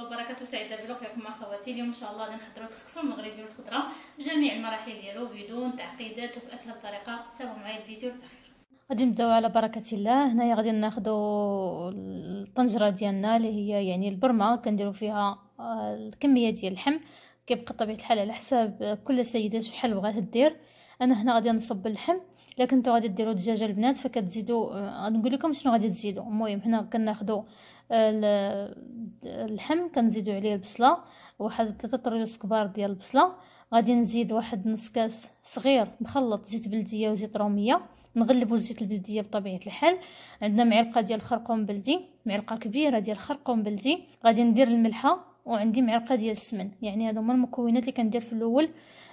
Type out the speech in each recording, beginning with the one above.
الله وبركاته سعيده بلقائكم اخواتي اليوم ان شاء الله نحضروا الكسكسو المغربي بالخضره بجميع المراحل ديالو بدون تعقيدات وباسهل طريقه تابعوا معايا الفيديو للاخر غادي نبداو على بركه الله هنايا غادي ناخذوا الطنجره ديالنا اللي هي يعني البرمه كنديروا فيها آه، الكميه ديال اللحم كيبقى طبيعه الحال على حساب كل سيده شحال بغات دير انا هنا غادي نصب اللحم الا كنتو غادي ديروا دجاجه البنات فكتزيدوا آه، غنقول لكم شنو غادي تزيدوا المهم هنا كناخذوا آه، اللحم كنزيدوا عليه البصله واحد 3 طريوس كبار ديال البصله غادي نزيد واحد نص كاس صغير مخلط زيت بلديه وزيت روميه نغلبوا الزيت البلديه بطبيعه الحال عندنا معلقه ديال الخرقوم بلدي معلقه كبيره ديال الخرقوم بلدي غادي ندير الملحه وعندي معلقه ديال السمن يعني هادو هما المكونات اللي كندير في الاول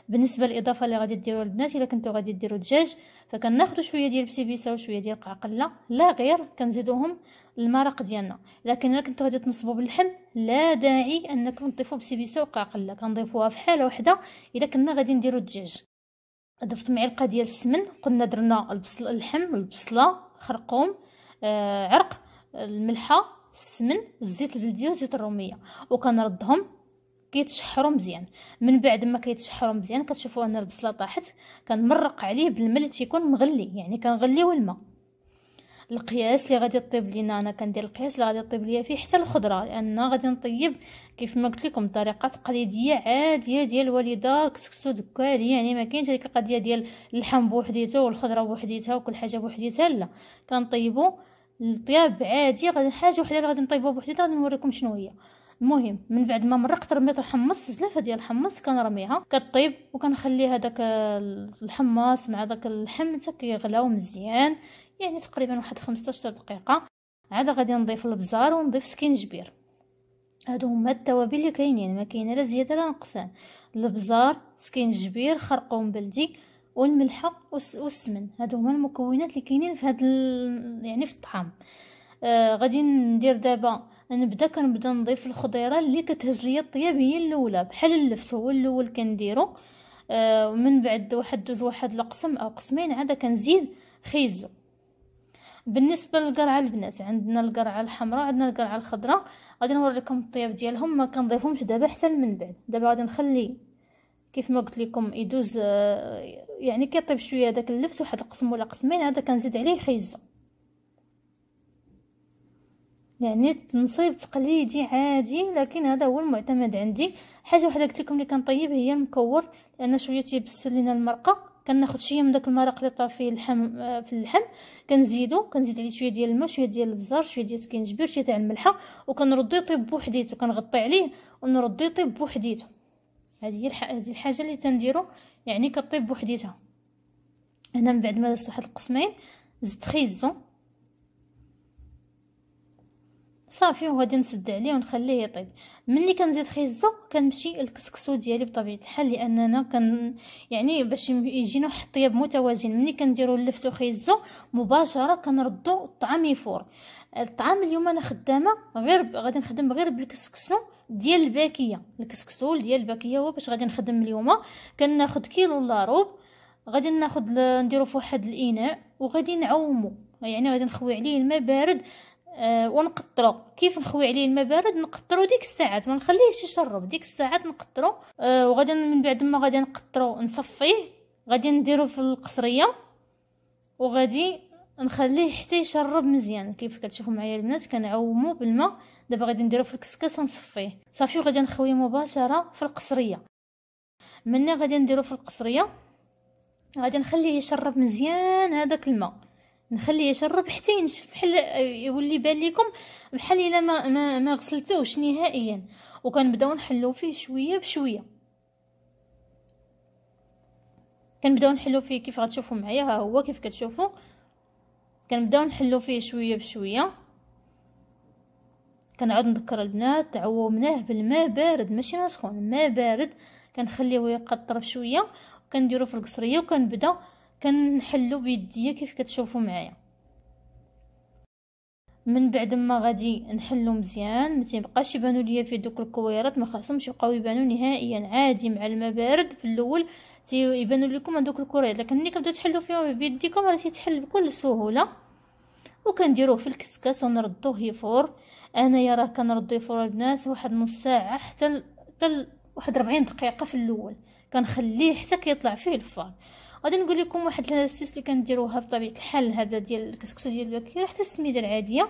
بالنسبه للاضافه اللي غادي ديروا البنات الا كنتو غادي ديروا دجاج فكناخذوا شويه ديال البسيبيسه وشويه ديال القعقله لا غير كنزيدوهم المرق ديالنا لكن الا كنتو غادي تنصبوا باللحم لا داعي انكم تضيفوا بسيبيسه وقعقله كنضيفوها في حاله وحده الا كنا غادي نديروا الدجاج ضفت معلقه ديال السمن قلنا درنا البصل اللحم البصله خرقوم آه عرق الملحه السمن والزيت البلدي وزيت الروميه وكنردهم كيتشحروا مزيان من بعد ما كيتشحروا مزيان كتشوفوا ان البصله طاحت كنمرق عليه بالماء اللي تيكون مغلي يعني كنغليو الماء القياس اللي غادي يطيب لينا انا كندير القياس اللي غادي يطيب ليا فيه حتى الخضره لان غادي نطيب كيف ما قلت لكم طريقه تقليديه عاديه ديال الوالده كسكسو دكالي يعني ما كاينش هذيك القضيه ديال اللحم بوحديته والخضره بوحديتها وكل حاجه بوحديتها لا كنطيبو الطياب عادي غادي حاجه وحده اللي غادي نطيبوها بوحديتها غادي نوريكم شنو هي المهم من بعد ما مرقت رميت الحمص زلافه ديال الحمص كنرميها كطيب وكنخلي هذاك الحمص مع داك اللحم حتى كيغلاو مزيان يعني تقريبا واحد 15 دقيقه عاد غادي نضيف البزار ونضيف سكينجبير هادو هما التوابل اللي كاينين ما كاين لا زياده لا نقصان البزار سكينجبير خرقوم بلدي والملح والسمن هادو هما المكونات اللي كاينين في هاد يعني في الطعام آه غادي ندير دابا نبدا كنبدا نضيف الخضيره اللي كتهز ليا الطياب هي الاولى بحال اللفت هو الاول كنديرو آه ومن بعد واحد دوز واحد القسم او قسمين عاد كنزيد خيزو بالنسبه للقرعه البنات عندنا القرعه الحمراء عندنا القرعه الخضراء غادي نوريكم الطياب ديالهم ما كنضيفهمش دابا حتى من بعد دابا غادي نخلي كيف ما قلت لكم يدوز آه يعني كيطيب شويه داك اللفت واحد القسم ولا قسمين عاد كنزيد عليه خيزو يعني تنصيب تقليدي عادي لكن هذا هو المعتمد عندي حاجه واحده قلت لكم اللي كنطيب هي المكور لان شويه تيبسل لينا المرقه كناخذ شويه من داك المرق اللي طاب فيه اللحم آه، في اللحم كنزيدو كنزيد عليه شويه ديال الماء شويه ديال البزار شويه ديال الكنجبير شويه تاع الملحه وكنردو يطيب بوحديتو كنغطي عليه ونردو يطيب بوحديتو هذه هي الحاجه اللي تنديرو يعني كطيب بوحديتها هنا من بعد ما درت واحد القسمين زدت خيزو صافي وغادي نسد عليه ونخليه يطيب ملي كنزيد خيزو كنمشي الكسكسو ديالي بطبيعه الحال لاننا كن يعني باش يجينا واحد الطياب متوازن ملي كنديرو اللفت وخيزو مباشره كنردو الطعام يفور الطعام اليوم انا خدامه غير غادي نخدم غير بالكسكسو ديال الباكيه الكسكسول ديال الباكيه هو باش غادي نخدم اليوم كناخد كيلو لاروب ربع غادي ناخد نديرو في واحد الاناء وغادي نعومو يعني غادي نخوي عليه الماء بارد آه ونقطرو كيف نخوي عليه الماء بارد نقطرو ديك الساعات ما نخليهش يشرب ديك الساعات نقطرو آه وغادي من بعد ما غادي نقطرو نصفيه غادي نديرو في القصريه وغادي نخليه حتى يشرب مزيان كيف كتشوفوا معايا البنات كنعومو بالماء دابا غادي نديرو في الكسكس ونصفيه صافي وغادي نخويه مباشره في القصريه ملي غادي نديرو في القصريه غادي نخليه يشرب مزيان هذاك الماء نخليه يشرب حتى ينشف بحال يولي بان لكم بحال الا ما ما, ما نهائيا وكنبداو نحلو فيه شويه بشويه كنبداو نحلو فيه كيف غتشوفوا معايا ها هو كيف كتشوفوا كنبداو نحلو فيه شويه بشويه كنعاود نذكر البنات عومناه بالماء بارد ماشي ما سخون ماء بارد كنخليوه يقطر شويه وكنديرو في القصريه وكنبدا كنحلو بيديا كيف كتشوفوا معايا من بعد ما غادي نحلو مزيان ما تيبقاش يبانو ليا في دوك الكويرات ما خاصهمش يبقاو يبانو نهائيا عادي مع الماء بارد في الاول تيبانو لكم هذوك الكوريات لكن ملي كتبداو تحلو فيهم بيديكم راه تيتحل بكل سهوله وكنديروه في الكسكاس ونردوه يفور انايا راه كنردو يفور البنات واحد نص ساعه حتى حتى واحد ربعين دقيقه في الاول كنخليه حتى كيطلع فيه الفار غادي نقول لكم واحد الاستيس اللي كنديروها بطبيعه الحال هذا ديال الكسكسو ديال البكيره حتى السميده العاديه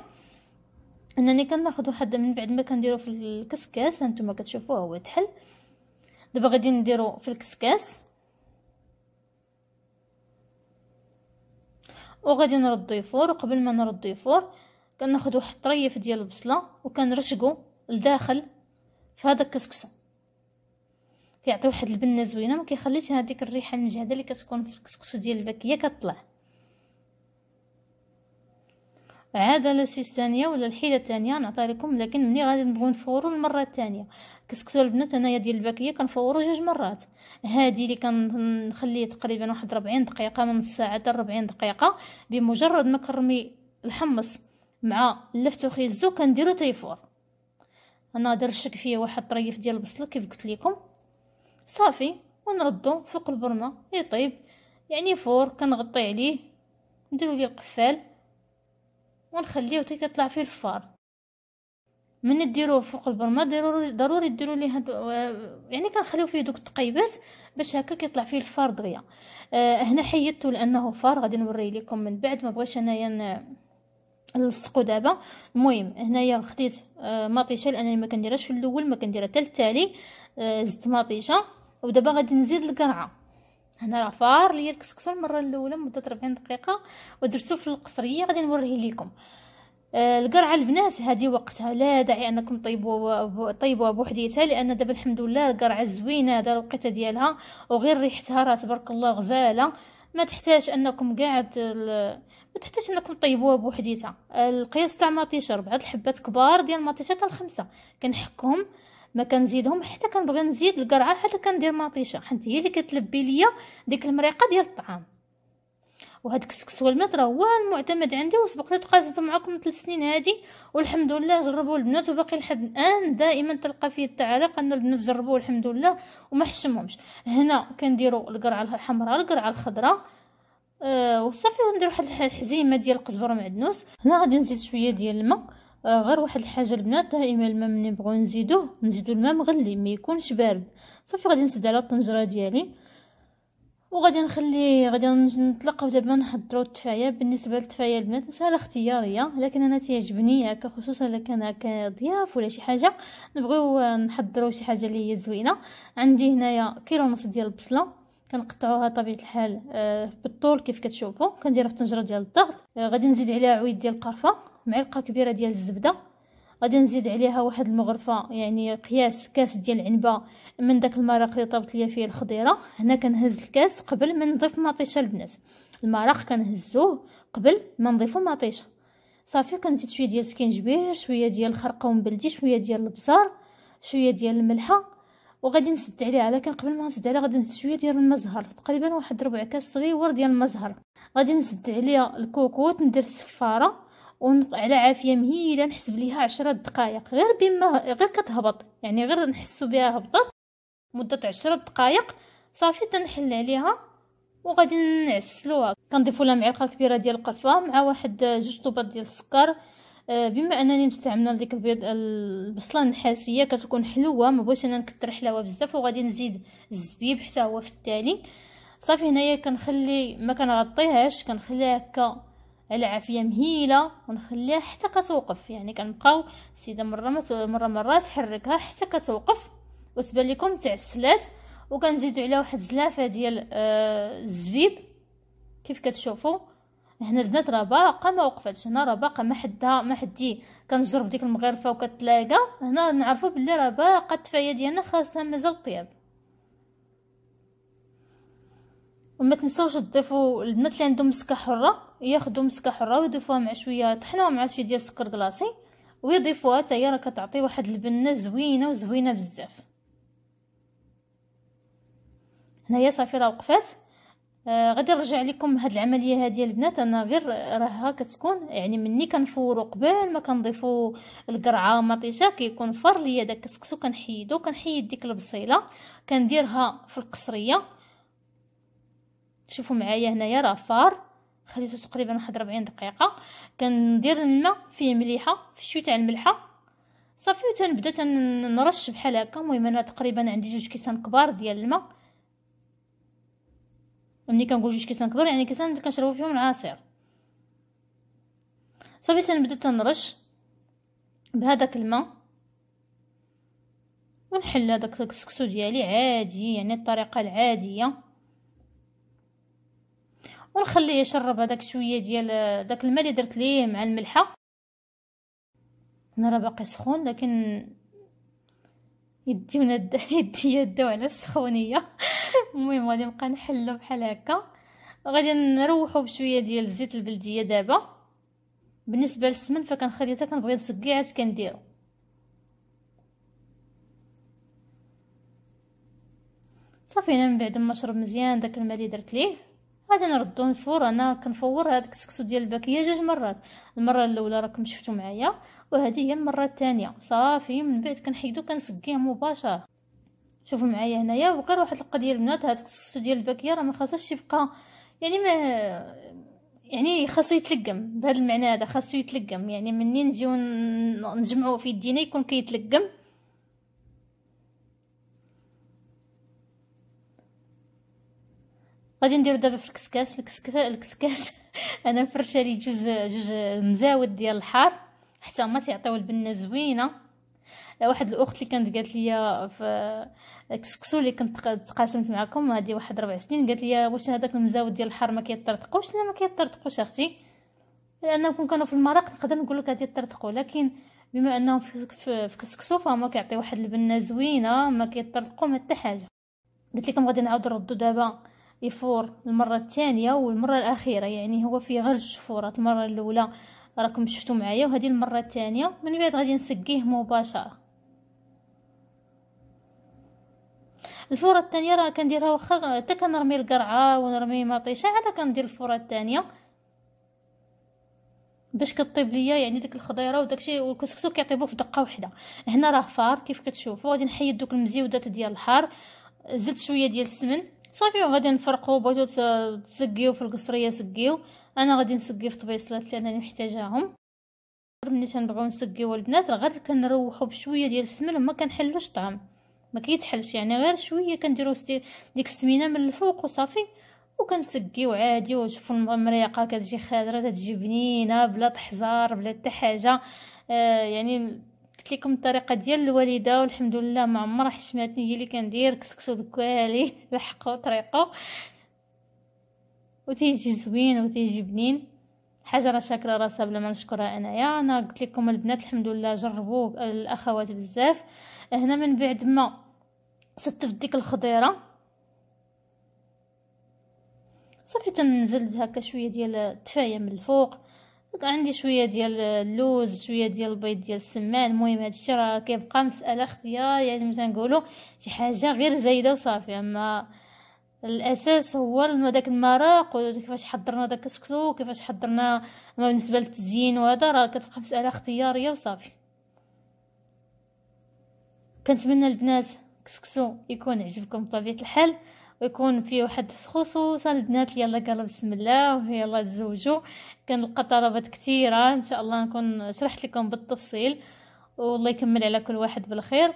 انني كناخذ واحد من بعد ما كنديروا في الكسكاس هانتوما كتشوفوه هو تحل دابا غادي نديرو في الكسكاس وغادي نردو يفور وقبل ما نردو يفور كناخذ واحد الطريف ديال البصله وكنرشقو لداخل في هذا الكسكسو كيعطي واحد البنه زوينه ما كيخليش هذيك الريحه المجهده اللي كتكون في الكسكسو ديال الباكيه كطلع عاده ثانيه ولا الحيله الثانيه نعطيها لكم لكن ملي غادي نبغيو نفورو المره الثانيه كسكسو البنات انايا ديال الباكيه كنفورو جوج مرات هذه اللي كنخليه تقريبا واحد 40 دقيقه من الساعه حتى 40 دقيقه بمجرد ما كرمي الحمص مع اللفت وخيزو كنديرو تيفور انا درت الشك فيه واحد الطريف ديال البصله كيف قلت لكم صافي ونردو فوق البرمة يطيب إيه يعني فور كنغطي عليه نديرو ليه القفال ونخليه حتى كيطلع فيه الفار من ديروه فوق البرمه ضروري ضروري ديروا ليه هاد يعني كنخليو فيه دوك التقيبات باش هكا كيطلع فيه الفار دغيا آه هنا حيدته لانه فار غادي نوريه لكم من بعد ما بغيتش انايا نلصقو دابا المهم هنايا خديت آه مطيشه لانني ما كنديرهاش في الاول ما كنديرها حتى التالي آه زدت مطيشه ودابا غادي نزيد القرعه هنا راه فار ليا الكسكسو المره الاولى مده 40 دقيقه ودرتو في القصريه غادي نوريه لكم آه القرعه البنات هذه وقتها لا داعي انكم طيبوا طيبوها بوحديتها لان دابا الحمد لله القرعه زوينه هذا الوقيته ديالها وغير ريحتها راه تبارك الله غزاله ما تحتاج انكم قاعد ما تحتاج انكم طيبوها بوحديتها القياس تاع مطيشه ربعه الحبات كبار ديال مطيشه تاع الخمسه كنحكهم ما كنزيدهم حتى كنبغي نزيد القرعه حتى كندير مطيشه حيت هي اللي كتلبي ليا ديك المريقه ديال الطعام وهاد كسكسو البنات راه هو المعتمد عندي وسبقني تقاسمت معكم 3 سنين هادي والحمد لله جربوا البنات وباقي لحد الان دائما تلقى فيه التعليق ان البنات جربوه الحمد لله وما حشمهمش هنا كنديروا القرعه الحمراء القرعه الخضراء آه وصافي وندير واحد الحزيمه ديال القزبر ومعدنوس هنا غادي نزيد شويه ديال الماء آه غير واحد الحاجه البنات دائما الماء ملي نبغيو نزيدوه نزيدو الماء مغلي ما يكونش بارد صافي غادي نسد على الطنجره ديالي وغادي نخلي غادي نطلق دابا نحضروا التفايه بالنسبه للتفايه البنات مساله اختياريه لكن انا تيعجبني هكا خصوصا الا كان هكا ضياف ولا شي حاجه نبغيو آه، نحضروا شي حاجه اللي هي زوينه عندي هنايا كيلو ونص ديال البصله كنقطعوها طبيعه الحال آه، بالطول كيف كتشوفوا كنديرها في طنجره ديال الضغط آه، غادي نزيد عليها عويد ديال القرفه معلقه كبيره ديال الزبده غادي نزيد عليها واحد المغرفه يعني قياس كاس ديال العنبه من داك المرق اللي طابت ليا فيه الخضيره هنا كنهز الكاس قبل ما نضيف مطيشه البنات المرق كنهزوه قبل ما نضيفو مطيشه صافي كنزيد شويه ديال السكينجبير شويه ديال الخرقوم بلدي شويه ديال البزار شويه ديال الملحه وغادي نسد عليها لكن قبل ما نسد عليها غادي نزيد شويه ديال المزهر تقريبا واحد ربع كاس صغيور ديال المزهر غادي نسد عليها الكوكوت ندير الصفاره وعلى عافيه مهيله نحسب ليها عشرة دقائق غير بما غير كتهبط يعني غير نحسو بها هبطت مده عشرة دقائق صافي تنحل عليها وغادي نعسلوها كنضيفوا لها معلقه كبيره ديال القرفه مع واحد جوج طوبات ديال السكر آه، بما انني مستعمله ديك البيض البصله النحاسيه كتكون حلوه ما بغيتش انا نكثر حلاوه بزاف وغادي نزيد الزبيب حتى هو في التالي صافي هنايا كنخلي ما كنغطيهاش كنخليها هكا العافيه مهيله ونخليها حتى كتوقف يعني كنبقاو السيده مره مره مره تحركها حتى كتوقف وتبان لكم تعسلات وكنزيدو عليها واحد زلافه ديال آه الزبيب كيف كتشوفوا هنا البنات راه باقا ما وقفتش هنا راه باقا ما حدها ما حدي كنجرب ديك المغرفه وكتلاقى هنا نعرفوا بلي راه باقا التفايه ديالنا خاصها مازال طياب وما تنساوش تضيفوا البنات اللي عندهم مسكه حره ياخذوا مسكه حره ويضيفوها مع شويه طحنه ومع شويه ديال السكر كلاصي ويضيفوها حتى هي راه كتعطي واحد البنه زوينه وزوينه بزاف هنايا صافي راه وقفات آه غادي نرجع لكم هاد العمليه هادي البنات انا غير راها كتكون يعني مني كنفورو قبل ما كنضيفو القرعه والمطيشه كيكون فر ليا داك الكسكسو كنحيدو كنحيد ديك البصيله كنديرها في القصريه شوفوا معايا هنايا راه فار خليته تقريبا واحد ربعين دقيقه كندير الماء فيه مليحه في شويه تاع الملحه صافي وتنبدا تنرش بحال هكا المهم انا تقريبا عندي جوج كيسان كبار ديال الماء ملي كنقول جوج كيسان كبار يعني كيسان اللي كنشربو فيهم العصير صافي تنبدا تنرش بهذاك الماء ونحل هذاك السكسو ديالي عادي يعني الطريقه العاديه ونخليه يشرب هذاك شويه ديال داك الماء اللي درت ليه مع الملحه انا راه باقي سخون لكن يدي من الد... يدي يداو على السخونيه المهم غادي نبقى نحلو بحال هكا غادي نروحو بشويه ديال الزيت البلديه دابا بالنسبه للسمن فكنخلي حتى كنبغي نسقي عاد كنديرو صافي انا من بعد ما شرب مزيان داك الماء اللي درت ليه غادي نردو نفور انا كنفور هذاك السكسو ديال الباكيه جوج مرات المره الاولى راكم شفتو معايا وهذه هي المره الثانيه صافي من بعد كنحيدو كنسقيه مباشره شوفوا معايا هنايا وكر واحد القضيه البنات هذاك السكسو ديال الباكيه راه ما خاصوش يبقى يعني ما يعني خاصو يتلقم بهذا المعنى هذا خاصو يتلقم يعني منين نجيو نجمعو في يدينا يكون كيتلقم كي غادي نديرو دابا في الكسكاس الكسكاس الكسكاس انا مفرشه لي جوج جوج مزاود ديال الحار حتى هما تيعطيو البنه زوينه واحد الاخت اللي كانت قالت لي في كسكسو اللي كنت تقاسمت معكم هذه واحد ربع سنين قالت لي واش هذاك المزاود ديال الحار ما كيطرطقوش لا ما كيطرطقوش اختي لانه كون كانوا في المرق نقدر نقول لك غادي يطرطقوا لكن بما انهم في كسكسو فهما كيعطيو واحد البنه زوينه ما كيطرطقوا ما حتى حاجه قلت لكم غادي نعاود نردو دابا يفور المرة الثانية والمرة الأخيرة يعني هو فيه غير جوج فورات المرة الأولى راكم شفتو معايا وهذه المرة الثانية من بعد غادي نسقيه مباشرة الفورة الثانية راه كنديرها واخا حتى كنرمي القرعة ونرمي مطيشة عاد كندير الفورة الثانية باش كطيب ليا يعني ديك الخضيره وداكشي والكسكسو كيطيبو في دقه واحده هنا راه فار كيف كتشوفوا غادي نحيد دوك المزيودات ديال الحار زدت شويه ديال السمن صافي وغادي نفرقو بغيتو تسقيو في القصريه سقيو انا غادي نسقي في طبيصلات لان محتاجاهم ملي تنبغيو نسقيو البنات غير كنروحو بشويه ديال السمن وما كنحلوش الطعام ما كيتحلش يعني غير شويه كنديرو ديك السمينه من الفوق وصافي وكنسقيو عادي وتشوفوا المريقه كتجي خضره تجي بنينه بلا تحزار بلا حتى حاجه آه يعني درت لكم الطريقه ديال الوالده والحمد لله ما عمرها حشماتني هي اللي كندير كسكسو دكالي لحقو طريقو وتيجي زوين وتيجي بنين حاجه راه شاكره راسها بلا ما نشكرها انايا انا قلت لكم البنات الحمد لله جربوا الاخوات بزاف هنا من بعد ما صدت ديك الخضيره صافي تنزل هكا شويه ديال التفايه من الفوق عندي شويه ديال اللوز شويه ديال البيض ديال السمان المهم هادشي راه كيبقى مساله اختيار يعني مثلا نقولوا شي حاجه غير زايده وصافي اما الاساس هو داك المراق وكيفاش حضرنا داك السكسو كيفاش حضرنا بالنسبه للتزيين وهذا راه كتبقى مساله اختياريه وصافي كنتمنى البنات كسكسو يكون عجبكم بطبيعه الحال ويكون فيه واحد خصوصا البنات اللي يلا قالوا بسم الله ويلا تزوجوا كنلقى طلبات كثيره ان شاء الله نكون شرحت لكم بالتفصيل والله يكمل على كل واحد بالخير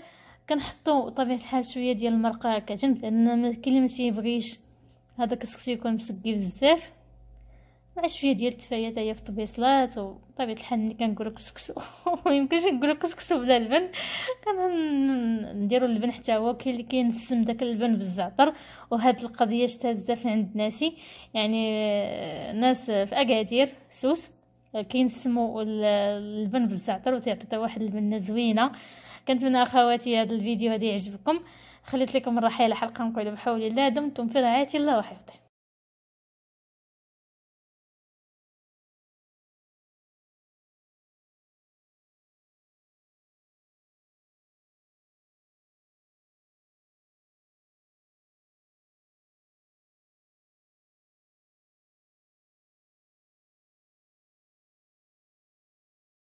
كنحطوا طبيعه الحال شويه ديال المرقه كجنب لان كاين اللي ما يبغيش هذا كسكسي يكون مسكي بزاف مع شويه ديال التفايات هي في الطبيصلات وطبيعه الحال ملي كنقول كسكسو ميمكنش نقول كسكسو بلا لبن كنديروا اللبن حتى هو كاين اللي كينسم داك اللبن بالزعتر وهاد القضيه شتها بزاف عند ناسي يعني ناس في اكادير سوس كينسموا اللبن بالزعتر حتى واحد اللبنه زوينه كنتمنى اخواتي هذا الفيديو هذا يعجبكم خليت لكم الرحيل حلقه نقولوا بحول الله دمتم في رعايه الله وحفظه